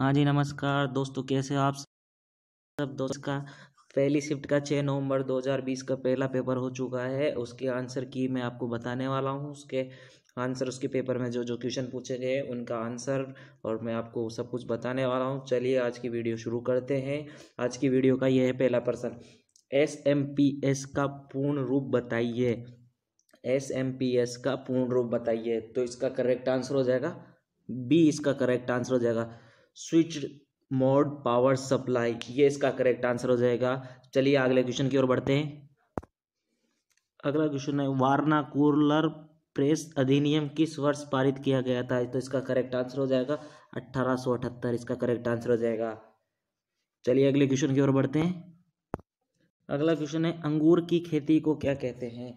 हाँ जी नमस्कार दोस्तों कैसे आप सब दोस्त का पहली शिफ्ट का छः नवंबर 2020 का पहला पेपर हो चुका है उसके आंसर की मैं आपको बताने वाला हूँ उसके आंसर उसके पेपर में जो जो क्वेश्चन पूछे गए उनका आंसर और मैं आपको सब कुछ बताने वाला हूँ चलिए आज की वीडियो शुरू करते हैं आज की वीडियो का यह है पहला प्रश्न एस एम पी एस का पूर्ण रूप बताइए एस एम पी एस का पूर्ण रूप बताइए तो इसका करेक्ट आंसर हो जाएगा बी इसका करेक्ट आंसर हो जाएगा स्विच मोड पावर सप्लाई ये इसका करेक्ट आंसर हो जाएगा चलिए अगले क्वेश्चन की ओर बढ़ते हैं अगला क्वेश्चन है वारना कूलर प्रेस अधिनियम किस वर्ष पारित किया गया था तो इसका करेक्ट आंसर हो जाएगा अट्ठारह इसका करेक्ट आंसर हो जाएगा चलिए अगले क्वेश्चन की ओर बढ़ते हैं अगला क्वेश्चन है अंगूर की खेती को क्या कहते हैं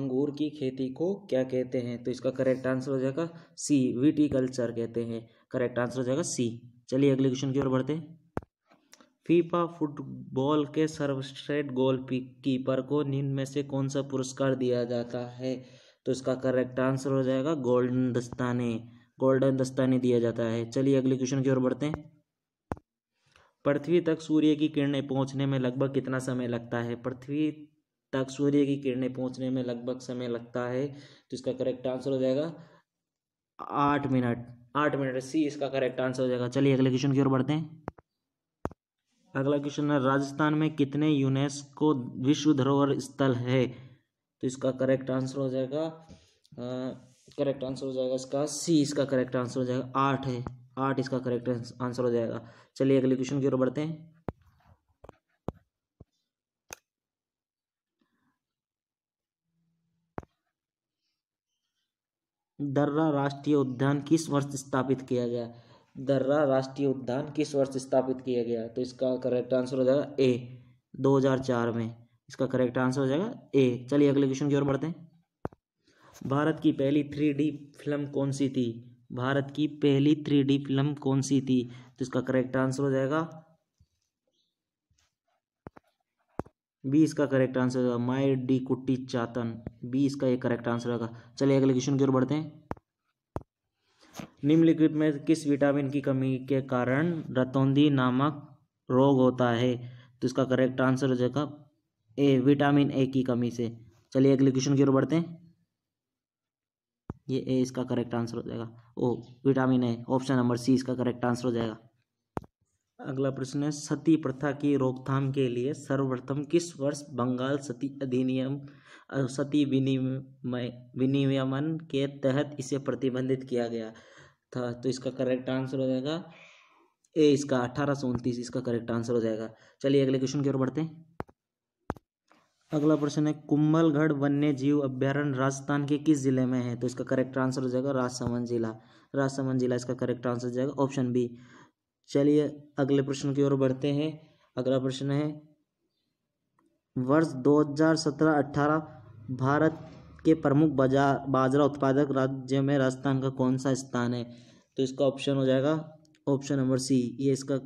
अंगूर की खेती को क्या कहते हैं तो इसका करेक्ट आंसर हो जाएगा सी विटी कल्चर कहते हैं करेक्ट आंसर हो जाएगा सी चलिए अगले क्वेश्चन की ओर बढ़ते फीफा फुटबॉल के सर्वश्रेष्ठ गोल कीपर को निम्न में से कौन सा पुरस्कार दिया जाता है तो इसका करेक्ट आंसर हो जाएगा गोल्डन दस्ताने गोल्डन दस्ताने दिया जाता है चलिए अगले क्वेश्चन की ओर बढ़ते हैं पृथ्वी तक सूर्य की किरणें पहुंचने में लगभग कितना समय लगता है पृथ्वी तक सूर्य की किरणें पहुंचने में लगभग समय लगता है तो इसका करेक्ट आंसर हो जाएगा आठ मिनट आठ मिनट सी इसका करेक्ट आंसर हो जाएगा चलिए अगले क्वेश्चन की ओर बढ़ते हैं अगला क्वेश्चन है राजस्थान में कितने यूनेस्को विश्व धरोहर स्थल है तो इसका करेक्ट आंसर हो जाएगा करेक्ट आंसर हो जाएगा इसका सी इसका करेक्ट आंसर हो जाएगा आठ है आठ इसका करेक्ट आंसर हो जाएगा चलिए अगले क्वेश्चन की ओर बढ़ते हैं दर्रा राष्ट्रीय उद्यान किस वर्ष स्थापित किया गया दर्रा राष्ट्रीय उद्यान किस वर्ष स्थापित किया गया तो इसका करेक्ट आंसर हो जाएगा ए 2004 में इसका करेक्ट आंसर हो जाएगा ए चलिए अगले क्वेश्चन की ओर बढ़ते हैं भारत की पहली थ्री फिल्म कौन सी थी भारत की पहली थ्री फिल्म कौन सी थी तो इसका करेक्ट आंसर हो जाएगा बी इसका करेक्ट आंसर होगा माई डी कुट्टी चातन बी इसका ये करेक्ट आंसर होगा चलिए अगले क्वेश्चन की ओर बढ़ते हैं निम्नलिखित में किस विटामिन की कमी के कारण रतौंदी नामक रोग होता है तो इसका करेक्ट आंसर हो जाएगा ए विटामिन ए की कमी से चलिए अगले क्वेश्चन की ओर बढ़ते हैं ये ए इसका करेक्ट आंसर हो जाएगा ओ vitamin A option number C इसका करेक्ट आंसर हो जाएगा अगला प्रश्न है सती प्रथा की रोकथाम के लिए सर्वप्रथम किस वर्ष बंगाल सती अधिनियम सती विनिमय विनियमन के तहत इसे प्रतिबंधित किया गया था तो इसका करेक्ट आंसर हो जाएगा ए इसका अठारह सौ उनतीस इसका करेक्ट आंसर हो जाएगा चलिए अगले क्वेश्चन की ओर बढ़ते हैं अगला प्रश्न है कुंभलगढ़ वन्य जीव अभ्यारण राजस्थान के किस जिले में है तो इसका करेक्ट आंसर हो जाएगा राजसमंद जिला राजसमंद जिला इसका करेक्ट आंसर हो जाएगा ऑप्शन बी चलिए अगले प्रश्न की ओर बढ़ते हैं अगला प्रश्न है वर्ष 2017-18 भारत के प्रमुख बाजार बाजरा उत्पादक राज्य में राजस्थान का कौन सा स्थान है तो इसका ऑप्शन हो जाएगा ऑप्शन नंबर सी ये इसका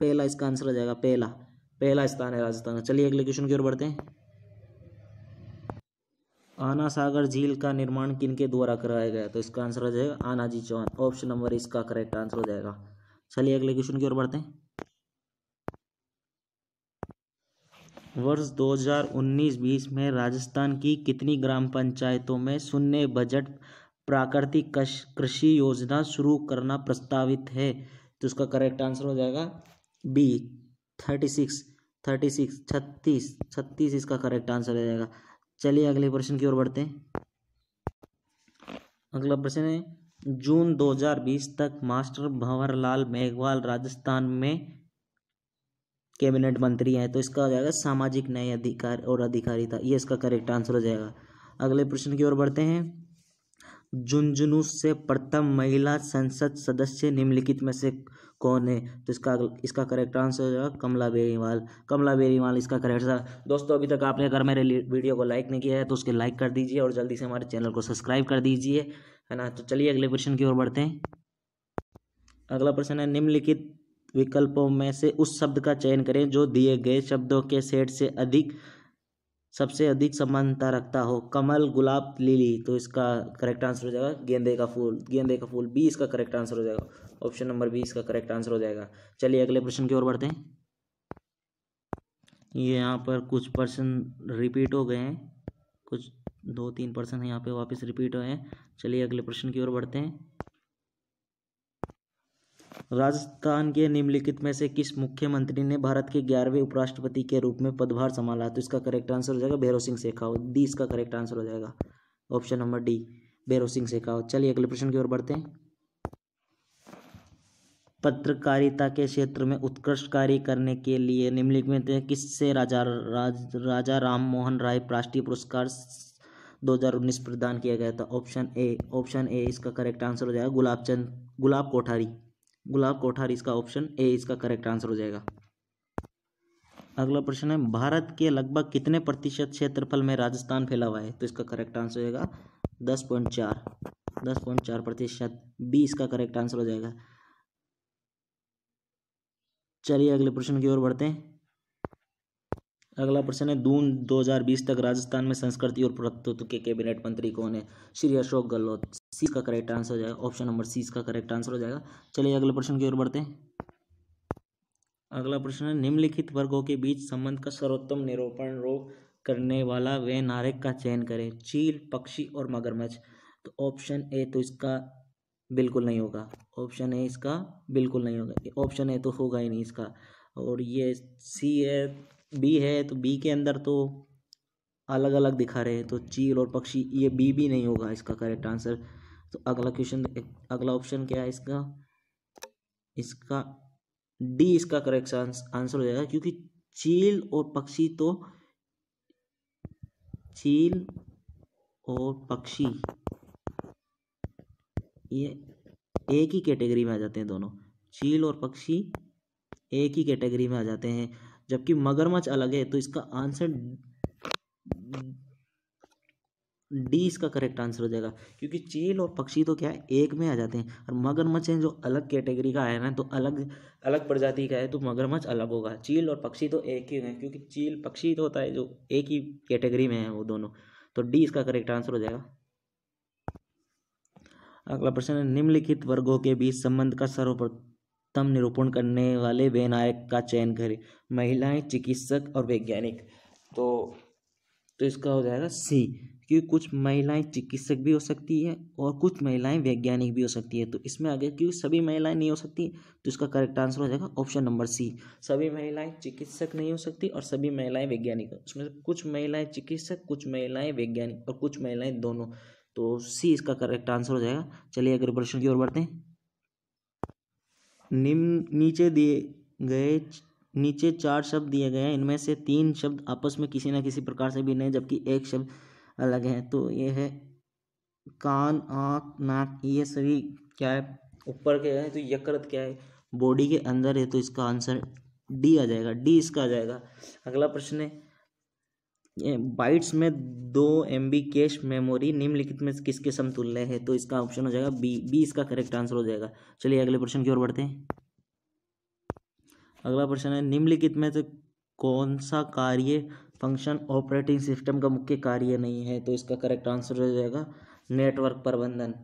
पहला इसका आंसर हो जाएगा पहला पहला स्थान है राजस्थान का चलिए अगले क्वेश्चन की ओर बढ़ते हैं आना सागर झील का निर्माण किनके द्वारा कराया गया तो इसका आंसर हो जाएगा आनाजी चौहान ऑप्शन नंबर इसका करेक्ट आंसर हो जाएगा चलिए अगले क्वेश्चन की ओर बढ़ते हैं वर्ष 2019-20 में राजस्थान की कितनी ग्राम पंचायतों में शून्य बजट प्राकृतिक कृषि योजना शुरू करना प्रस्तावित है तो उसका करेक्ट आंसर हो जाएगा बी 36 36 36 छत्तीस इसका करेक्ट आंसर हो जाएगा चलिए अगले प्रश्न की ओर बढ़ते हैं अगला प्रश्न है जून 2020 तक मास्टर भंवरलाल मेघवाल राजस्थान में कैबिनेट मंत्री हैं तो इसका हो जाएगा सामाजिक न्याय अधिकार और अधिकारिता ये इसका करेक्ट आंसर हो जाएगा अगले प्रश्न की ओर बढ़ते हैं झुंझुनू से प्रथम महिला संसद सदस्य निम्नलिखित में से कौन है तो इसका इसका करेक्ट आंसर हो जाएगा कमला बेरीवाल कमला बेरीवाल इसका करेक्ट आंसर दोस्तों अभी तक आपने अगर मेरे वीडियो को लाइक नहीं किया है तो उसके लाइक कर दीजिए और जल्दी से हमारे चैनल को सब्सक्राइब कर दीजिए है ना तो चलिए अगले प्रश्न की ओर बढ़ते हैं अगला प्रश्न है निम्नलिखित विकल्पों में से उस शब्द का चयन करें जो दिए गए शब्दों के सेट से अधिक सबसे अधिक समानता रखता हो कमल गुलाब लीली तो इसका करेक्ट आंसर हो जाएगा गेंदे का फूल गेंदे का फूल बी इसका करेक्ट आंसर हो जाएगा ऑप्शन नंबर बी इसका करेक्ट आंसर हो जाएगा चलिए अगले प्रश्न की ओर बढ़ते हैं ये यहाँ पर कुछ प्रश्न रिपीट हो गए हैं कुछ दो तीन पर्सन है यहाँ पे वापस रिपीट हुए हैं चलिए अगले प्रश्न की ओर बढ़ते हैं राजस्थान के निम्नलिखित में से किस मुख्यमंत्री ने भारत के ग्यारहवें उपराष्ट्रपति के रूप में पदभार संभाला तो इसका करेक्ट आंसर हो जाएगा भैरव सिंह शेखावत डी इसका करेक्ट आंसर हो जाएगा option number D Bhairon Singh Shekhawat चलिए अगले प्रश्न की ओर बढ़ते हैं पत्रकारिता के क्षेत्र में उत्कृष्ट कार्य करने के लिए निम्नलिखित में किससे राजा राज, राजा राम मोहन राय राष्ट्रीय पुरस्कार 2019 प्रदान किया गया था ऑप्शन ए ऑप्शन ए इसका करेक्ट आंसर हो जाएगा गुलाब चंद गुलाब कोठारी गुलाब कोठारी इसका ऑप्शन ए इसका करेक्ट आंसर हो जाएगा अगला प्रश्न है भारत के लगभग कितने प्रतिशत क्षेत्रफल में राजस्थान फैला हुआ है तो इसका करेक्ट आंसर हो जाएगा दस पॉइंट चार दस पॉइंट चार प्रतिशत बी इसका करेक्ट आंसर हो जाएगा चलिए अगले प्रश्न की ओर बढ़ते हैं अगला प्रश्न है जून 2020 तक राजस्थान में संस्कृति और पुरातत्व के कैबिनेट मंत्री कौन है श्री अशोक गहलोत सी का करेक्ट आंसर हो जाएगा ऑप्शन नंबर सी इसका करेक्ट आंसर हो जाएगा चलिए अगले प्रश्न की ओर बढ़ते हैं अगला प्रश्न है निम्नलिखित वर्गों के बीच संबंध का सर्वोत्तम निरूपण रोग करने वाला वे नारक का चयन करें चील पक्षी और मगरमच्छ तो ऑप्शन ए तो इसका बिल्कुल नहीं होगा ऑप्शन ए इसका बिल्कुल नहीं होगा ऑप्शन ए तो होगा ही नहीं इसका और ये सी है बी है तो बी के अंदर तो अलग अलग दिखा रहे हैं तो चील और पक्षी ये बी भी नहीं होगा इसका करेक्ट आंसर तो अगला क्वेश्चन अगला ऑप्शन क्या है इसका इसका डी इसका करेक्ट आंसर हो जाएगा क्योंकि चील और पक्षी तो चील और पक्षी ये एक ही कैटेगरी में आ जाते हैं दोनों चील और पक्षी एक ही कैटेगरी में आ जाते हैं जबकि मगरमच्छ अलग है तो इसका आंसर डी इसका करेक्ट आंसर हो जाएगा क्योंकि चील और पक्षी तो क्या है एक में आ जाते हैं और मगरमच्छ हैं जो अलग कैटेगरी का आया ना तो अलग अलग प्रजाति का है तो मगरमच्छ अलग होगा चील और पक्षी तो एक ही हैं क्योंकि चील पक्षी तो होता है जो एक ही कैटेगरी में है वो दोनों तो डी इसका करेक्ट आंसर हो जाएगा अगला प्रश्न है निम्नलिखित वर्गों के बीच संबंध का सर्वप्रथम उत्तम निरूपण करने वाले वे नायक का चयन करें महिलाएं चिकित्सक और वैज्ञानिक तो तो इसका हो जाएगा सी क्योंकि कुछ महिलाएं चिकित्सक भी हो सकती है और कुछ महिलाएं वैज्ञानिक भी हो सकती है तो इसमें आगे क्योंकि सभी महिलाएं नहीं हो सकती तो इसका करेक्ट आंसर हो जाएगा ऑप्शन नंबर सी सभी महिलाएं चिकित्सक नहीं हो सकती और सभी महिलाएं वैज्ञानिक उसमें से कुछ महिलाएं चिकित्सक कुछ महिलाएं वैज्ञानिक और कुछ महिलाएं दोनों तो सी इसका करेक्ट आंसर हो जाएगा चलिए अगले प्रश्न की ओर बढ़ते हैं निम्न नीचे दिए गए नीचे चार शब्द दिए गए हैं इनमें से तीन शब्द आपस में किसी न किसी प्रकार से भिन्न है जबकि एक शब्द अलग है तो ये है कान आँख नाक ये सभी क्या है ऊपर के हैं तो यकृत क्या है बॉडी के अंदर है तो इसका आंसर डी आ जाएगा डी इसका आ जाएगा अगला प्रश्न है बाइट्स में दो एम बी कैश मेमोरी निम्नलिखित में किसके समतुल्य है तो इसका ऑप्शन हो जाएगा बी बी इसका करेक्ट आंसर हो जाएगा चलिए अगले प्रश्न की ओर बढ़ते हैं अगला प्रश्न है निम्नलिखित में से तो कौन सा कार्य फंक्शन ऑपरेटिंग सिस्टम का मुख्य कार्य नहीं है तो इसका करेक्ट आंसर हो जाएगा नेटवर्क प्रबंधन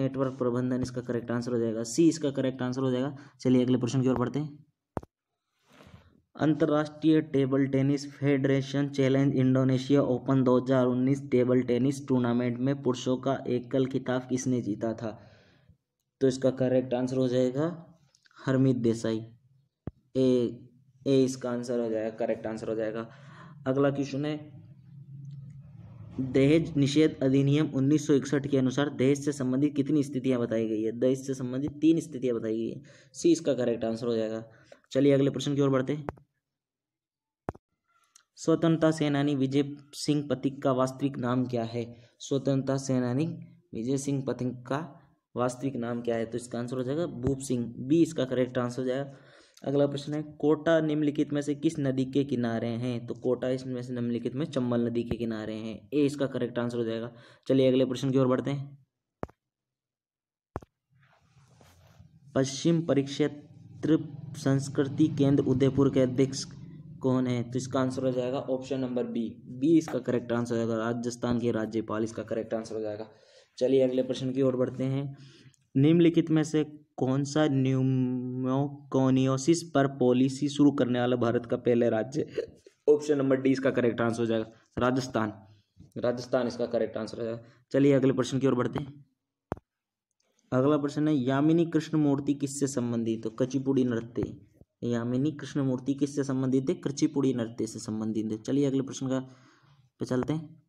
नेटवर्क प्रबंधन इसका करेक्ट आंसर हो जाएगा सी इसका करेक्ट आंसर हो जाएगा चलिए अगले प्रश्न की ओर बढ़ते हैं अंतर्राष्ट्रीय table tennis federation challenge Indonesia open 2019 table tennis tournament में पुरुषों का एकल खिताब किसने जीता था तो इसका करेक्ट आंसर हो जाएगा हरमित देसाई ए ए इसका आंसर हो जाएगा करेक्ट आंसर हो जाएगा अगला क्वेश्चन है दहेज निषेध अधिनियम 1961 के अनुसार दहेज से संबंधित कितनी स्थितियां बताई गई है दहेज से संबंधित तीन स्थितियां बताई गई है सी इसका करेक्ट आंसर हो जाएगा चलिए अगले प्रश्न की ओर बढ़ते हैं स्वतंत्रता सेनानी विजय सिंह पथिक का वास्तविक नाम क्या है स्वतंत्रता सेनानी विजय सिंह पथिक का वास्तविक नाम क्या है तो इसका आंसर हो जाएगा भूप सिंह बी इसका करेक्ट आंसर हो जाएगा अगला प्रश्न है कोटा निम्नलिखित में से किस नदी के किनारे हैं तो कोटा इसमें से निम्नलिखित में चंबल नदी के किनारे हैं ए इसका करेक्ट आंसर हो जाएगा चलिए अगले प्रश्न की ओर बढ़ते हैं पश्चिम परिक्षेत्र संस्कृति केंद्र उदयपुर के अध्यक्ष कौन है तो इसका आंसर हो जाएगा ऑप्शन नंबर बी बी इसका करेक्ट आंसर हो जाएगा राजस्थान के राज्यपाल इसका करेक्ट आंसर हो जाएगा चलिए अगले प्रश्न की ओर बढ़ते हैं निम्नलिखित में से कौन सा न्यूमोकोनियोसिस पर पॉलिसी शुरू करने वाला भारत का पहले राज्य ऑप्शन नंबर डी इसका करेक्ट आंसर हो जाएगा राजस्थान राजस्थान इसका करेक्ट आंसर हो जाएगा चलिए अगले प्रश्न की ओर बढ़ते हैं अगला प्रश्न है यामिनी कृष्ण मूर्ति किससे संबंधित तो कचिपुड़ी नृत्य यामिनी कृष्णमूर्ति किससे संबंधित है कृचिपुड़ी नृत्य से संबंधित है चलिए अगले प्रश्न का पे चलते हैं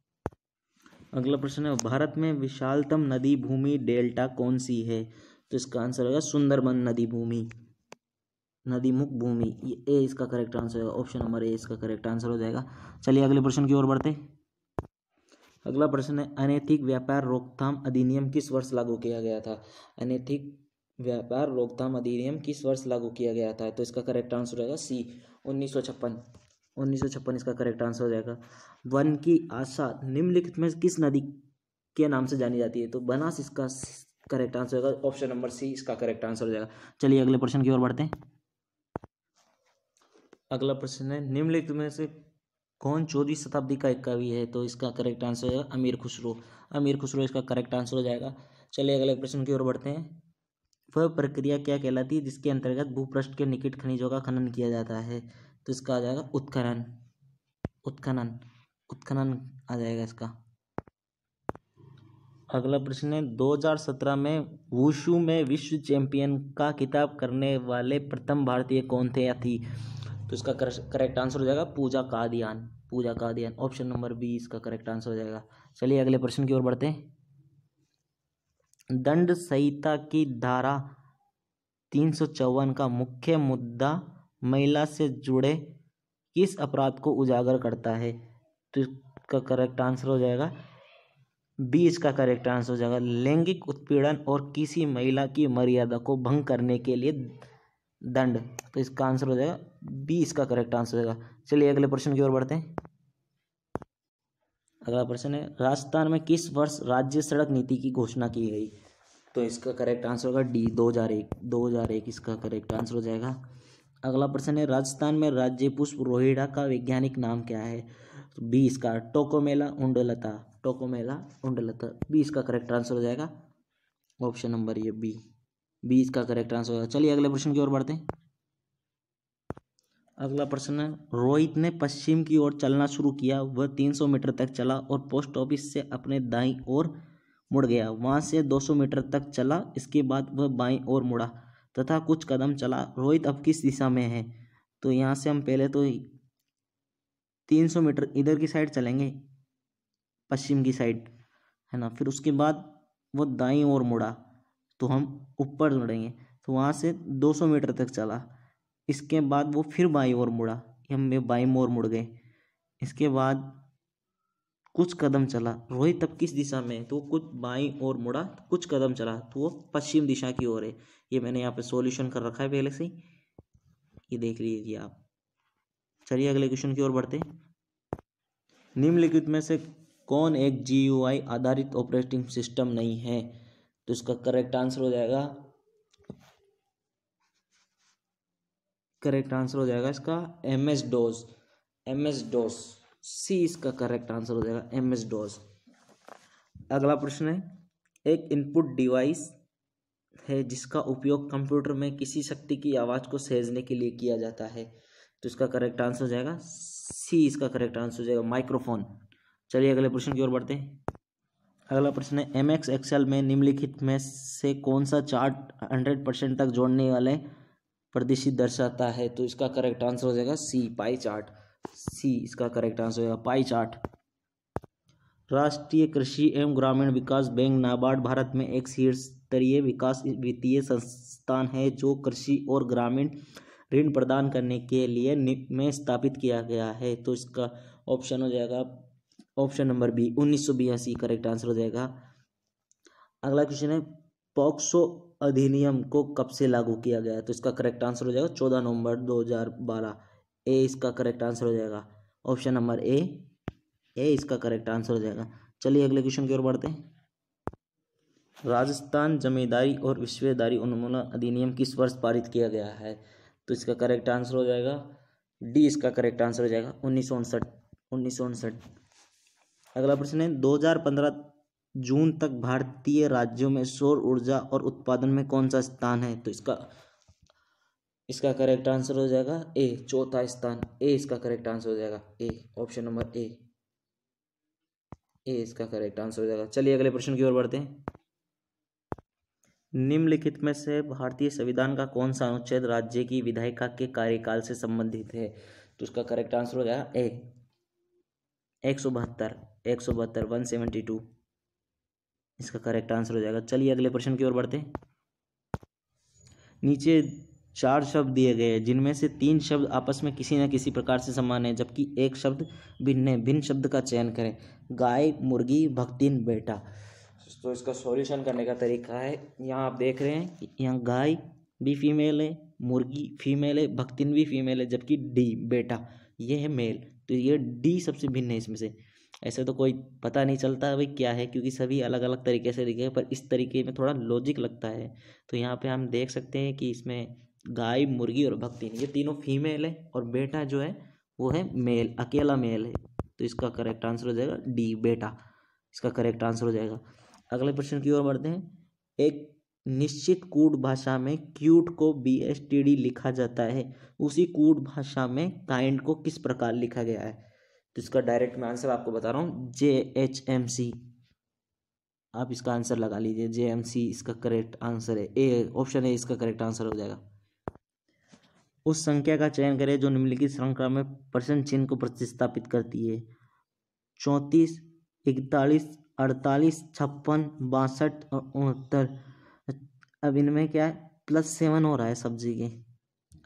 अगला प्रश्न है भारत में विशालतम नदी भूमि डेल्टा कौन सी है तो इसका आंसर होगा सुंदरबन नदी भूमि नदी मुख भूमि ये ए इसका करेक्ट आंसर होगा ऑप्शन नंबर ए इसका करेक्ट आंसर हो जाएगा चलिए अगले प्रश्न की ओर बढ़ते अगला प्रश्न है अनैतिक व्यापार रोकथाम अधिनियम किस वर्ष लागू किया गया था अनैतिक व्यापार रोकथाम अधिनियम किस वर्ष लागू किया गया था तो इसका करेक्ट आंसर रहेगा सी उन्नीस सौ छप्पन उन्नीस सौ छप्पन इसका करेक्ट आंसर हो जाएगा वन की आशा निम्नलिखित में किस नदी के नाम से जानी जाती है तो बनास इसका करेक्ट आंसर होगा ऑप्शन नंबर सी इसका करेक्ट आंसर हो जाएगा चलिए अगले प्रश्न की ओर बढ़ते हैं अगला प्रश्न है निम्नलिखित में से कौन चौदहवीं शताब्दी का एक कवि है तो इसका करेक्ट आंसर हो जाएगा अमीर खुसरो अमीर खुसरो इसका करेक्ट आंसर हो जाएगा चलिए अगले प्रश्न की ओर बढ़ते हैं वह प्रक्रिया क्या कहलाती है जिसके अंतर्गत भूपृष्ठ के निकट खनिजों का खनन किया जाता है तो इसका आ जाएगा उत्खनन उत्खनन उत्खनन आ जाएगा इसका अगला प्रश्न है 2017 में वुशु में विश्व चैंपियन का खिताब करने वाले प्रथम भारतीय कौन थे या थी तो इसका करेक्ट आंसर हो जाएगा Pooja Kadian Pooja Kadian option number B इसका करेक्ट आंसर हो जाएगा चलिए अगले प्रश्न की ओर बढ़ते हैं दंड संहिता की धारा तीन सौ चौवन का मुख्य मुद्दा महिला से जुड़े किस अपराध को उजागर करता है तो इसका करेक्ट आंसर हो जाएगा बी इसका करेक्ट आंसर हो जाएगा लैंगिक उत्पीड़न और किसी महिला की मर्यादा को भंग करने के लिए दंड तो इसका आंसर हो जाएगा बी इसका करेक्ट आंसर हो जाएगा चलिए अगले प्रश्न की ओर बढ़ते हैं अगला प्रश्न है राजस्थान में किस वर्ष राज्य सड़क नीति की घोषणा की गई तो इसका करेक्ट आंसर होगा डी दो हजार एक दो हजार एक इसका करेक्ट आंसर हो जाएगा अगला प्रश्न है राजस्थान में राज्य पुष्प रोहिड़ा का वैज्ञानिक नाम क्या है तो बी इसका टोकोमेला उंडलता टोकोमेला उंडलता बी इसका करेक्ट आंसर हो जाएगा ऑप्शन नंबर ये बी बी इसका करेक्ट आंसर होगा चलिए अगले प्रश्न की ओर बढ़ते हैं अगला प्रश्न है रोहित ने पश्चिम की ओर चलना शुरू किया वह 300 मीटर तक चला और पोस्ट ऑफिस से अपने दाई ओर मुड़ गया वहां से 200 मीटर तक चला इसके बाद वह बाई ओर मुड़ा तथा कुछ कदम चला रोहित अब किस दिशा में है तो यहाँ से हम पहले तो तीन सौ मीटर इधर की साइड चलेंगे पश्चिम की साइड है ना फिर उसके बाद वो दाई ओर मुड़ा तो हम ऊपर मुड़ेंगे तो वहाँ से दो सौ मीटर तक चला इसके बाद वो फिर बाई ओर मुड़ा हम बाई मोर मुड़ गए इसके बाद कुछ कदम चला रोहित तब किस दिशा में तो कुछ बाई ओर मुड़ा कुछ कदम चला तो वो पश्चिम दिशा की ओर है ये मैंने यहाँ पे सॉल्यूशन कर रखा है पहले से ही ये देख लीजिए आप चलिए अगले क्वेश्चन की ओर बढ़ते निम्नलिखित में से कौन एक जी आधारित ऑपरेटिंग सिस्टम नहीं है तो इसका करेक्ट आंसर हो जाएगा करेक्ट आंसर हो जाएगा इसका M S DOS M S DOS C इसका करेक्ट आंसर हो जाएगा एम एस डोज अगला प्रश्न है एक इनपुट डिवाइस है जिसका उपयोग कंप्यूटर में किसी शक्ति की आवाज़ को सहेजने के लिए किया जाता है तो इसका करेक्ट आंसर हो जाएगा सी इसका करेक्ट आंसर हो जाएगा माइक्रोफोन चलिए अगले प्रश्न की ओर बढ़ते हैं अगला प्रश्न है एम एक्स एक्सएल में निम्नलिखित में से कौन सा चार्ट हंड्रेड परसेंट तक जोड़ने वाले प्रदर्शित दर्शाता है तो इसका करेक्ट आंसर हो जाएगा सी पाई चार्ट सी इसका करेक्ट आंसर हो जाएगा पाई चार्ट राष्ट्रीय कृषि एवं ग्रामीण विकास बैंक नाबार्ड भारत में एक शीर्ष स्तरीय विकास वित्तीय संस्थान है जो कृषि और ग्रामीण ऋण प्रदान करने के लिए में स्थापित किया गया है तो इसका ऑप्शन हो जाएगा ऑप्शन नंबर बी उन्नीस करेक्ट आंसर हो जाएगा अगला क्वेश्चन है पॉक्सो अधिनियम को कब से लागू किया गया तो इसका करेक्ट आंसर हो जाएगा चौदह नवंबर दो हजार बारह ए इसका करेक्ट आंसर हो जाएगा ऑप्शन नंबर ए ए इसका करेक्ट आंसर हो जाएगा चलिए अगले क्वेश्चन की ओर बढ़ते हैं राजस्थान जमींदारी और विश्वदारी उन्मूलन अधिनियम किस वर्ष पारित किया गया है तो इसका करेक्ट आंसर हो जाएगा डी इसका करेक्ट आंसर हो जाएगा उन्नीस सौ उनसठ उन्नीस सौ उनसठ अगला प्रश्न है दो हजार पंद्रह जून तक भारतीय राज्यों में सौर ऊर्जा और उत्पादन में कौन सा स्थान है तो इसका इसका करेक्ट आंसर हो जाएगा ए चौथा स्थान ए इसका करेक्ट आंसर हो जाएगा ए ऑप्शन नंबर ए ए इसका करेक्ट आंसर हो जाएगा चलिए अगले प्रश्न की ओर बढ़ते हैं निम्नलिखित में से भारतीय संविधान का कौन सा अनुच्छेद राज्य की विधायिका के कार्यकाल से संबंधित है तो उसका करेक्ट आंसर हो जाएगा ए एक सौ बहत्तर एक सौ बहत्तर वन सेवेंटी टू इसका करेक्ट आंसर हो जाएगा चलिए अगले प्रश्न की ओर बढ़ते नीचे चार शब्द दिए गए हैं जिनमें से तीन शब्द आपस में किसी न किसी प्रकार से समान है जबकि एक शब्द भिन्न है भिन्न शब्द का चयन करें गाय मुर्गी भक्तिन बेटा तो इसका सॉल्यूशन करने का तरीका है यहाँ आप देख रहे हैं यहाँ गाय भी फीमेल है मुर्गी फीमेल है भक्तिन भी फीमेल है जबकि डी बेटा ये है मेल तो ये डी सबसे भिन्न है इसमें से ऐसे तो कोई पता नहीं चलता भाई क्या है क्योंकि सभी अलग अलग तरीके से दिखे पर इस तरीके में थोड़ा लॉजिक लगता है तो यहाँ पे हम देख सकते हैं कि इसमें गाय मुर्गी और भक्ति ये तीनों फीमेल है और बेटा जो है वो है मेल अकेला मेल है तो इसका करेक्ट आंसर हो जाएगा डी बेटा इसका करेक्ट आंसर हो जाएगा अगले प्रश्न की ओर बढ़ते हैं एक निश्चित कूट भाषा में क्यूट को बी एस टी डी लिखा जाता है उसी कूट भाषा में काइंड को किस प्रकार लिखा गया है तो इसका डायरेक्ट मैं आंसर आपको बता रहा हूँ जे एच एम सी आप इसका आंसर लगा लीजिए जे एम सी इसका करेक्ट आंसर है ए ऑप्शन ए इसका करेक्ट आंसर हो जाएगा उस संख्या का चयन करें जो निम्नलिखित श्रृंखला में प्रश्न चिन्ह को प्रतिस्थापित करती है चौंतीस इकतालीस अड़तालीस छप्पन बासठ और उनहत्तर अब इनमें क्या है प्लस सेवन हो रहा है सब्जी के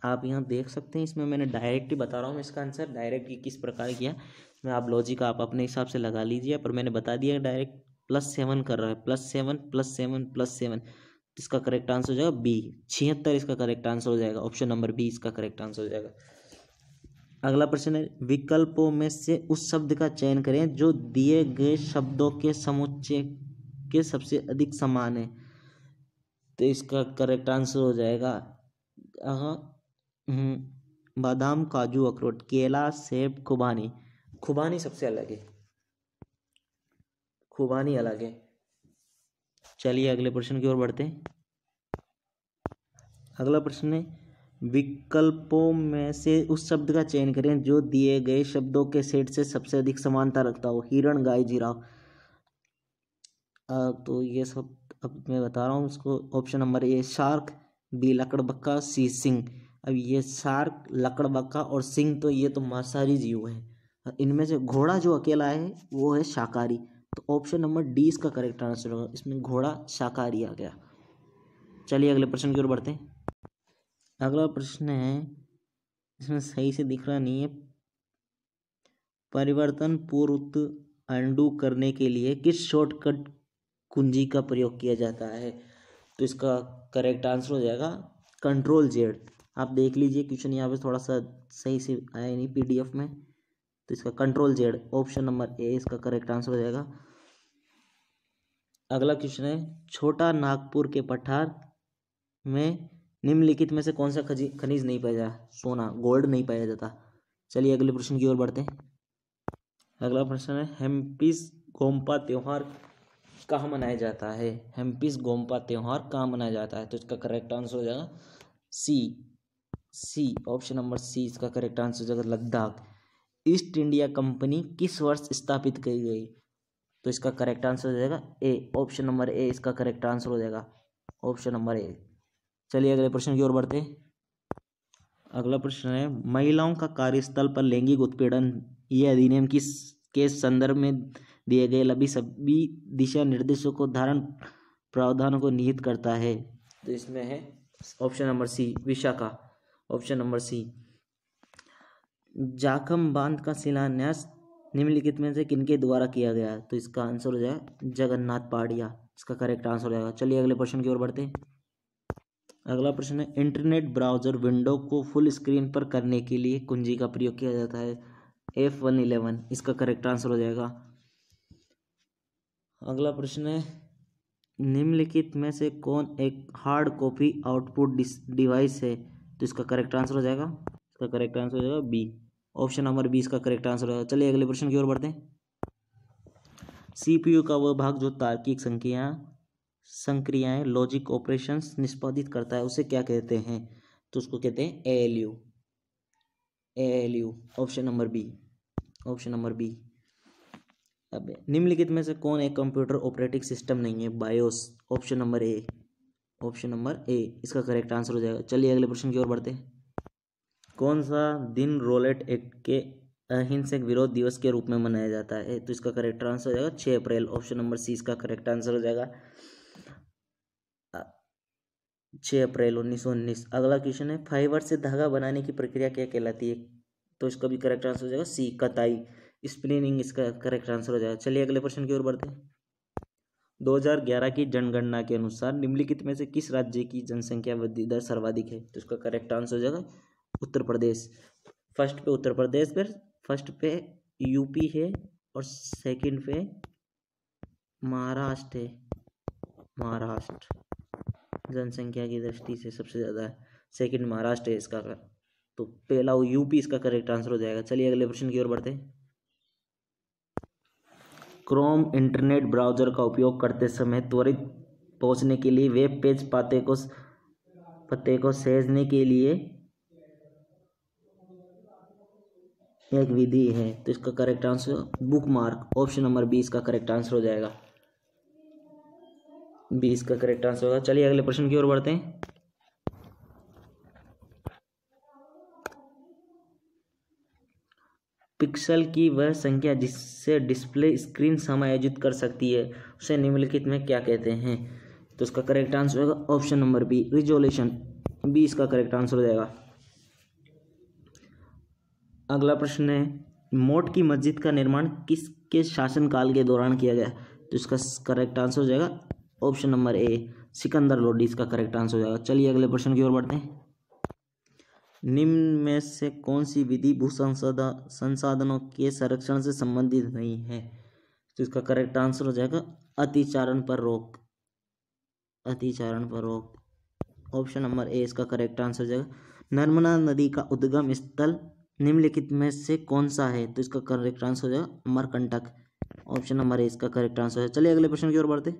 आप यहाँ देख सकते हैं इसमें मैंने डायरेक्ट ही बता रहा हूँ इसका आंसर डायरेक्ट किस प्रकार किया मैं आप लॉजिक आप अपने हिसाब से लगा लीजिए पर मैंने बता दिया डायरेक्ट प्लस सेवन कर रहा है plus seven plus seven plus seven इसका करेक्ट आंसर हो जाएगा बी छिहत्तर इसका करेक्ट आंसर हो जाएगा ऑप्शन नंबर बी इसका करेक्ट आंसर हो जाएगा अगला प्रश्न है विकल्पों में से उस शब्द का चयन करें जो दिए गए शब्दों के समुच्चय के सबसे अधिक समान है तो इसका करेक्ट आंसर हो जाएगा हाँ हम्म, बादाम काजू अखरोट केला सेब खुबानी खुबानी सबसे अलग है खुबानी अलग है चलिए अगले प्रश्न की ओर बढ़ते हैं अगला प्रश्न है विकल्पों में से उस शब्द का चयन करें जो दिए गए शब्दों के सेट से सबसे अधिक समानता रखता हो हिरण गाय जीरा तो ये सब अब मैं बता रहा हूँ उसको option number A shark B लकड़बक्का सी सिंह अब ये शार्क लकड़बक्का और सिंह तो ये तो मांसाहारी जीव है इनमें से घोड़ा जो अकेला है वो है शाकाहारी तो ऑप्शन नंबर डी इसका करेक्ट आंसर होगा इसमें घोड़ा शाकाहारी आ गया चलिए अगले प्रश्न की ओर बढ़ते हैं अगला प्रश्न है इसमें सही से दिख रहा नहीं है परिवर्तन पूर्व अंडू करने के लिए किस शॉर्टकट कुंजी का प्रयोग किया जाता है तो इसका करेक्ट आंसर हो जाएगा कंट्रोल जेड आप देख लीजिए क्वेश्चन यहाँ पे थोड़ा सा सही से आया नहीं पीडीएफ में तो इसका control Z option number A इसका करेक्ट आंसर हो जाएगा अगला क्वेश्चन है छोटा नागपुर के पठार में निम्नलिखित में से कौन सा खनिज नहीं पाया जा सोना गोल्ड नहीं पाया जाता चलिए अगले प्रश्न की ओर बढ़ते हैं अगला प्रश्न है हेम्पिस गोम्पा त्यौहार कहाँ मनाया जाता है हेम्पिस गोम्पा त्यौहार कहाँ मनाया जाता है तो इसका करेक्ट आंसर हो जाएगा सी सी ऑप्शन नंबर सी इसका करेक्ट आंसर हो जाएगा लद्दाख ईस्ट इंडिया कंपनी किस वर्ष स्थापित की गई तो इसका करेक्ट आंसर हो जाएगा ए ऑप्शन नंबर ए इसका करेक्ट आंसर हो जाएगा ऑप्शन नंबर ए चलिए अगले प्रश्न की ओर बढ़ते अगला प्रश्न है महिलाओं का कार्यस्थल पर लैंगिक उत्पीड़न ये अधिनियम किस के संदर्भ में दिए गए लभी सभी दिशा निर्देशों को धारण प्रावधानों को निहित करता है तो इसमें है option number C Vishakha option number C Jakham बांध का शिलान्यास निम्नलिखित में से किनके द्वारा किया गया तो इसका आंसर हो जाएगा जगन्नाथ पाड़िया इसका करेक्ट आंसर हो जाएगा चलिए अगले प्रश्न की ओर बढ़ते हैं अगला प्रश्न है इंटरनेट ब्राउजर विंडो को फुल स्क्रीन पर करने के लिए कुंजी का प्रयोग किया जाता है एफ वन इलेवन इसका करेक्ट आंसर हो जाएगा अगला प्रश्न है निम्नलिखित में से कौन एक हार्ड कॉपी आउटपुट डिवाइस है तो इसका करेक्ट आंसर हो जाएगा इसका करेक्ट आंसर हो जाएगा बी ऑप्शन नंबर बी इसका करेक्ट आंसर हो जाएगा चलिए अगले प्रश्न की ओर बढ़ते हैं सी का वह भाग जो तार्किक संख्या संक्रियाएं लॉजिक ऑपरेशंस निष्पादित करता है उसे क्या कहते हैं तो उसको कहते हैं A L U A L U option number B option number B अब निम्नलिखित में से कौन एक कंप्यूटर ऑपरेटिंग सिस्टम नहीं है BIOS option number A option number A इसका करेक्ट आंसर हो जाएगा चलिए अगले प्रश्न की ओर बढ़ते कौन सा दिन रोलेट एक्ट के अहिंसक विरोध दिवस के रूप में मनाया जाता है तो इसका करेक्ट आंसर हो जाएगा छः अप्रैल ऑप्शन नंबर सी इसका करेक्ट आंसर हो जाएगा छः अप्रैल उन्नीस सौ उन्नीस अगला क्वेश्चन है फाइबर से धागा बनाने की प्रक्रिया क्या कहलाती है तो इसका भी करेक्ट आंसर हो जाएगा सी कताई स्प्रिनिंग इसका करेक्ट आंसर हो जाएगा चलिए अगले प्रश्न की ओर बढ़ते हैं 2011 की जनगणना के अनुसार निम्नलिखित में से किस राज्य की जनसंख्या वृद्धि दर सर्वाधिक है तो इसका करेक्ट आंसर हो जाएगा उत्तर प्रदेश फर्स्ट पे उत्तर प्रदेश पर फर्स्ट पे यूपी है और सेकंड पे महाराष्ट्र है महाराष्ट्र जनसंख्या की दृष्टि से सबसे ज़्यादा है सेकेंड महाराष्ट्र है इसका तो पहला यूपी इसका करेक्ट आंसर हो जाएगा चलिए अगले प्रश्न की ओर बढ़ते हैं क्रोम इंटरनेट ब्राउज़र का उपयोग करते समय त्वरित पहुंचने के लिए वेब पेज पाते को पते को सहजने के लिए एक विधि है तो इसका correct answer bookmark option number B इसका करेक्ट आंसर हो जाएगा बी इसका करेक्ट आंसर होगा चलिए अगले प्रश्न की ओर बढ़ते हैं पिक्सल की वह संख्या जिससे डिस्प्ले स्क्रीन समायोजित कर सकती है उसे निम्नलिखित में क्या कहते हैं तो उसका करेक्ट आंसर होगा option number B resolution B इसका करेक्ट आंसर हो जाएगा अगला प्रश्न है मोट की मस्जिद का निर्माण किसके शासनकाल के दौरान किया गया तो इसका करेक्ट आंसर हो जाएगा option number A Sikandar Lodi इसका करेक्ट आंसर हो जाएगा चलिए अगले प्रश्न की ओर बढ़ते हैं निम्न में से कौन सी विधि भू संसाधनों के संरक्षण से संबंधित नहीं है तो इसका करेक्ट आंसर हो जाएगा अतिचारण पर रोक अतिचारण पर रोक ऑप्शन नंबर ए इसका करेक्ट आंसर हो जाएगा नर्मदा नदी का उद्गम स्थल निम्नलिखित में से कौन सा है तो इसका करेक्ट आंसर हो जाएगा अमरकंटक ऑप्शन नंबर ए इसका करेक्ट आंसर है चलिए अगले प्रश्न की ओर बढ़ते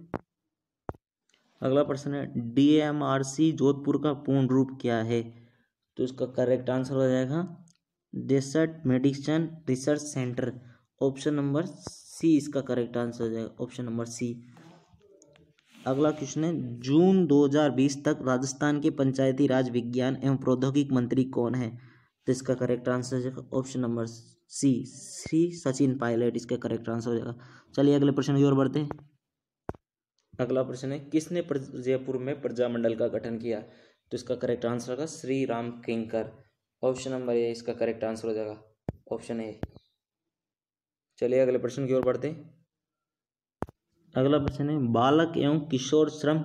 अगला प्रश्न है डीएमआरसी जोधपुर का पूर्ण रूप क्या है तो इसका करेक्ट आंसर हो जाएगा desert medicine research centre option number C इसका करेक्ट आंसर हो जाएगा ऑप्शन नंबर सी अगला क्वेश्चन है जून 2020 तक राजस्थान के पंचायती राज विज्ञान एवं प्रौद्योगिक मंत्री कौन है तो इसका करेक्ट आंसर हो जाएगा option number C Shri Sachin Pilot इसका करेक्ट आंसर हो जाएगा चलिए अगले प्रश्न की ओर बढ़ते हैं अगला प्रश्न है किसने जयपुर में प्रजामंडल का गठन किया तो इसका करेक्ट आंसर होगा Shri Ram Kinkar option number A इसका करेक्ट आंसर हो जाएगा ऑप्शन ए चलिए अगले प्रश्न की ओर बढ़ते अगला प्रश्न है बालक एवं किशोर श्रम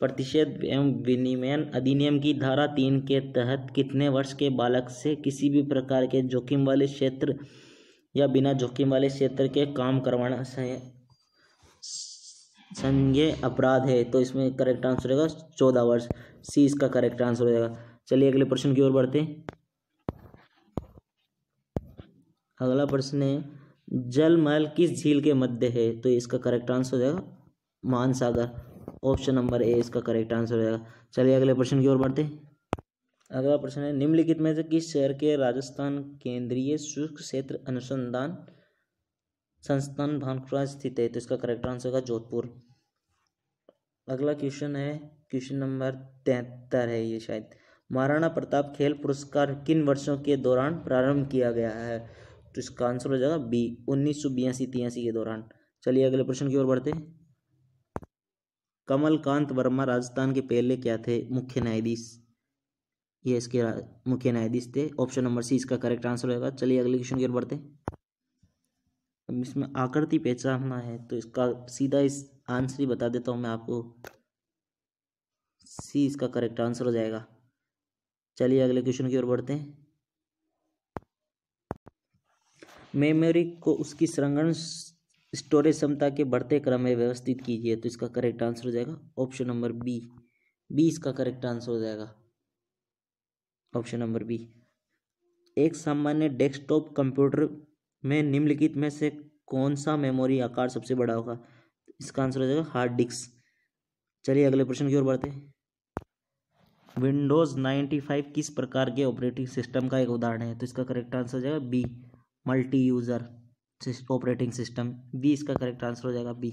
प्रतिषेध एवं विनिमयन अधिनियम की धारा तीन के तहत कितने वर्ष के बालक से किसी भी प्रकार के जोखिम वाले क्षेत्र या बिना जोखिम वाले क्षेत्र के काम करवाना संघ अपराध है तो इसमें करेक्ट आंसर होगा चौदह वर्ष सी इसका करेक्ट आंसर हो जाएगा चलिए अगले प्रश्न की ओर बढ़ते हैं अगला प्रश्न है जलमहल किस झील के मध्य है तो इसका करेक्ट आंसर हो जाएगा मानसागर ऑप्शन नंबर ए इसका करेक्ट आंसर हो जाएगा चलिए अगले प्रश्न की ओर बढ़ते अगला प्रश्न है निम्नलिखित में से किस शहर के राजस्थान केंद्रीय शुष्क क्षेत्र अनुसंधान संस्थान भानखुरा स्थित है तो इसका करेक्ट आंसर होगा जोधपुर अगला क्वेश्चन है क्वेश्चन नंबर तिहत्तर है ये शायद महाराणा प्रताप खेल पुरस्कार किन वर्षों के दौरान प्रारंभ किया गया है तो इसका आंसर हो जाएगा बी उन्नीस सौ बयासी तिरासी के दौरान चलिए अगले प्रश्न की ओर बढ़ते कमलकांत वर्मा राजस्थान के पहले क्या थे मुख्य न्यायाधीश ये इसके मुख्य न्यायाधीश थे ऑप्शन नंबर सी इसका करेक्ट आंसर होगा चलिए अगले क्वेश्चन की ओर बढ़ते हैं इसमें आकृति पहचानना है तो इसका सीधा इस आंसर ही बता देता हूँ मैं आपको सी इसका करेक्ट आंसर हो जाएगा चलिए अगले क्वेश्चन की ओर बढ़ते हैं मेमोरी को उसकी संगणन स्टोरेज क्षमता के बढ़ते क्रम में व्यवस्थित कीजिए तो इसका करेक्ट आंसर हो जाएगा ऑप्शन नंबर बी बी इसका करेक्ट आंसर हो जाएगा ऑप्शन नंबर बी एक सामान्य डेस्कटॉप कंप्यूटर में निम्नलिखित में से कौन सा मेमोरी आकार सबसे बड़ा होगा इसका आंसर हो जाएगा हार्ड डिस्क चलिए अगले प्रश्न की ओर बढ़ते हैं विंडोज़ फाइव किस प्रकार के ऑपरेटिंग सिस्टम का एक उदाहरण है तो इसका करेक्ट आंसर हो जाएगा B multi user operating system B इसका करेक्ट आंसर हो जाएगा बी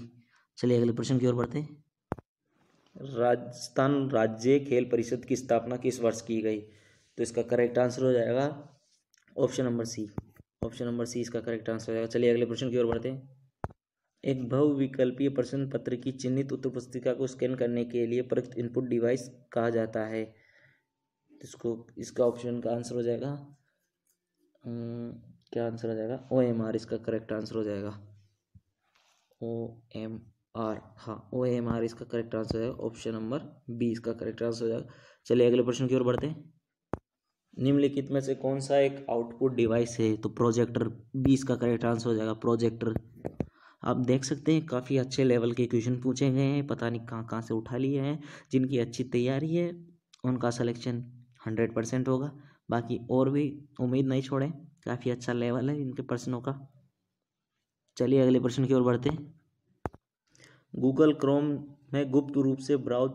चलिए अगले प्रश्न की ओर बढ़ते हैं राजस्थान राज्य खेल परिषद की स्थापना किस वर्ष की गई तो इसका करेक्ट आंसर हो जाएगा option number C option number C इसका करेक्ट आंसर हो जाएगा चलिए अगले प्रश्न की ओर बढ़ते हैं एक बहुविकल्पीय प्रश्न पत्र की चिन्हित उत्तर पुस्तिका को स्कैन करने के लिए प्रयुक्त इनपुट डिवाइस कहा जाता है इसको इसका ऑप्शन का आंसर हो जाएगा हम्म, क्या आंसर हो जाएगा ओ एम आर इसका करेक्ट आंसर हो जाएगा ओ एम आर हाँ ओ एम आर इसका करेक्ट आंसर हो जाएगा ऑप्शन नंबर बी इसका करेक्ट आंसर हो जाएगा चलिए अगले प्रश्न की ओर बढ़ते हैं निम्नलिखित में से कौन सा एक आउटपुट डिवाइस है तो प्रोजेक्टर बीस का करेक्ट आंसर हो जाएगा प्रोजेक्टर आप देख सकते हैं काफ़ी अच्छे लेवल के क्वेश्चन पूछे गए हैं पता नहीं कहाँ कहाँ से उठा लिए हैं जिनकी अच्छी तैयारी है उनका सिलेक्शन हंड्रेड परसेंट होगा बाकी और भी उम्मीद नहीं छोड़ें काफ़ी अच्छा लेवल है इनके प्रश्नों का चलिए अगले प्रश्न की ओर बढ़ते हैं गूगल क्रोम में गुप्त रूप से ब्राउज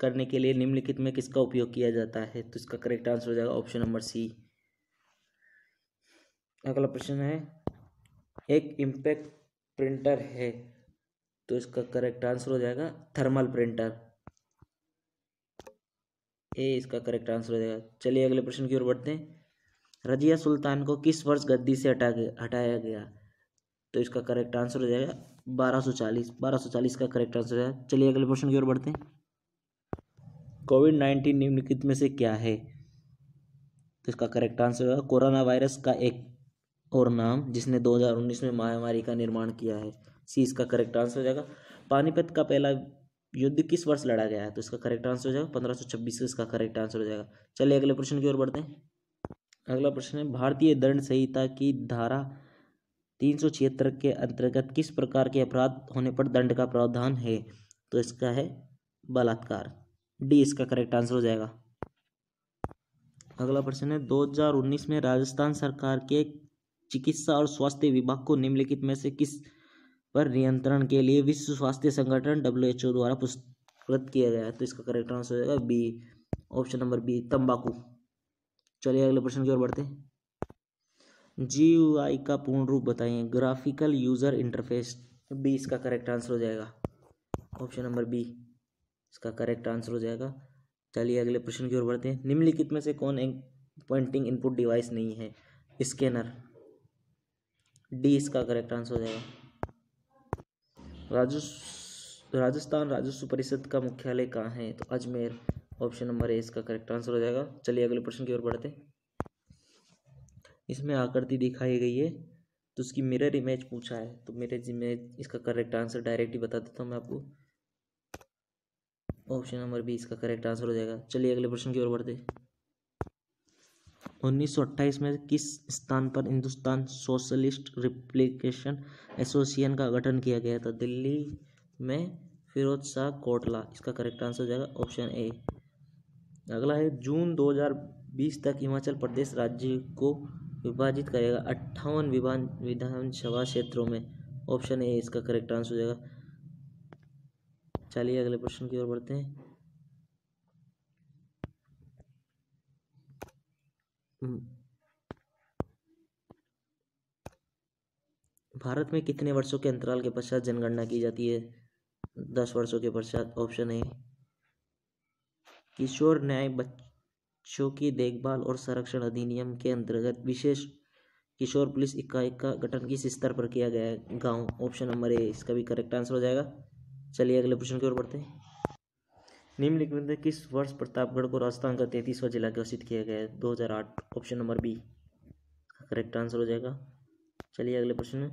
करने के लिए निम्नलिखित में किसका उपयोग किया जाता है तो इसका करेक्ट आंसर हो जाएगा ऑप्शन नंबर सी अगला प्रश्न है एक इम्पैक्ट प्रिंटर है तो इसका करेक्ट आंसर हो जाएगा थर्मल प्रिंटर ए इसका करेक्ट आंसर हो जाएगा चलिए अगले प्रश्न की ओर बढ़ते हैं रजिया सुल्तान को किस वर्ष गद्दी से हटा गया हटाया गया तो इसका करेक्ट आंसर हो जाएगा बारह सौ चालीस बारह सौ चालीस का करेक्ट आंसर हो जाएगा चलिए अगले प्रश्न की ओर बढ़ते हैं कोविड नाइन्टीन निम्नलिखित में से क्या है तो इसका करेक्ट आंसर होगा कोरोना वायरस का एक और नाम जिसने 2019 में महामारी का निर्माण किया है सी इसका करेक्ट आंसर हो जाएगा पानीपत का पहला युद्ध किस वर्ष लड़ा गया है तो इसका करेक्ट आंसर हो जाएगा पंद्रह सौ छब्बीस इसका करेक्ट आंसर हो जाएगा चलिए अगले प्रश्न की ओर बढ़ते हैं अगला प्रश्न है भारतीय दंड संहिता की धारा तीन सौ छिहत्तर के अंतर्गत किस प्रकार के अपराध होने पर दंड का प्रावधान है तो इसका है बलात्कार डी इसका करेक्ट आंसर हो जाएगा अगला प्रश्न है 2019 में राजस्थान सरकार के चिकित्सा और स्वास्थ्य विभाग को निम्नलिखित में से किस पर नियंत्रण के लिए विश्व स्वास्थ्य संगठन ओ द्वारा पुरस्कृत किया गया है तो इसका करेक्ट आंसर हो जाएगा बी ऑप्शन नंबर बी तंबाकू चलिए अगले प्रश्न की ओर बढ़ते यू जी का पूर्ण रूप बताइए ग्राफिकल यूज़र इंटरफेस बी इसका करेक्ट आंसर हो जाएगा ऑप्शन नंबर बी इसका करेक्ट आंसर हो जाएगा चलिए अगले प्रश्न की ओर बढ़ते हैं निम्नलिखित में से कौन एक पॉइंटिंग इनपुट डिवाइस नहीं है स्कैनर डी इसका करेक्ट आंसर हो जाएगा राजस्व राजस्थान राजस्व परिषद का मुख्यालय कहाँ है तो अजमेर ऑप्शन नंबर ए इसका करेक्ट आंसर हो जाएगा चलिए अगले प्रश्न की ओर बढ़ते हैं इसमें आकृति दिखाई गई है तो उसकी मिरर इमेज पूछा है तो मिरर इमेज इसका करेक्ट आंसर डायरेक्ट ही बता देता हूँ मैं आपको ऑप्शन नंबर बी इसका करेक्ट आंसर हो जाएगा चलिए अगले प्रश्न की ओर बढ़ते उन्नीस सौ अट्ठाईस में किस स्थान पर हिंदुस्तान सोशलिस्ट रिप्लिकेशन एसोसिएशन का गठन किया गया था दिल्ली में फिरोज शाह कोटला इसका करेक्ट आंसर हो जाएगा ऑप्शन ए अगला है जून 2020 तक हिमाचल प्रदेश राज्य को विभाजित करेगा अट्ठावन विधानसभा क्षेत्रों में ऑप्शन ए इसका करेक्ट आंसर हो जाएगा चलिए अगले प्रश्न की ओर बढ़ते हैं हम्म। भारत में कितने वर्षों के अंतराल के पश्चात जनगणना की जाती है दस वर्षों के पश्चात ऑप्शन ए किशोर न्याय बच्चों की देखभाल और संरक्षण अधिनियम के अंतर्गत विशेष किशोर पुलिस इकाई का गठन किस स्तर पर किया गया है गांव ऑप्शन नंबर ए इसका भी करेक्ट आंसर हो जाएगा चलिए अगले प्रश्न की ओर बढ़ते हैं निम्नलिखित में किस वर्ष प्रतापगढ़ को राजस्थान का तैतीसवा जिला घोषित किया गया है दो हज़ार आठ option number B correct answer हो जाएगा चलिए अगले प्रश्न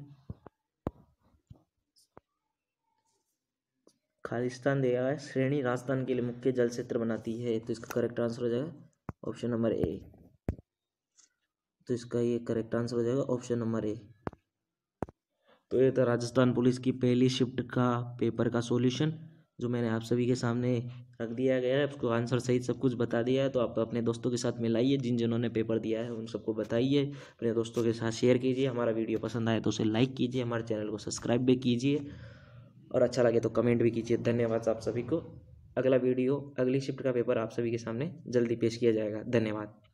खालिस्तान दिया है श्रेणी राजस्थान के लिए मुख्य जल क्षेत्र बनाती है तो इसका करेक्ट आंसर हो जाएगा ऑप्शन नंबर ए तो इसका ये करेक्ट आंसर हो जाएगा ऑप्शन नंबर ए तो ये था राजस्थान पुलिस की पहली शिफ्ट का पेपर का सोल्यूशन जो मैंने आप सभी के सामने रख दिया गया है उसको आंसर सहित सब कुछ बता दिया है तो आप अपने दोस्तों के साथ मिलाइए जिन जिन्होंने पेपर दिया है उन सबको बताइए अपने दोस्तों के साथ शेयर कीजिए हमारा वीडियो पसंद आए तो उसे लाइक कीजिए हमारे चैनल को सब्सक्राइब भी कीजिए और अच्छा लगे तो कमेंट भी कीजिए धन्यवाद आप सभी को अगला वीडियो अगली शिफ्ट का पेपर आप सभी के सामने जल्दी पेश किया जाएगा धन्यवाद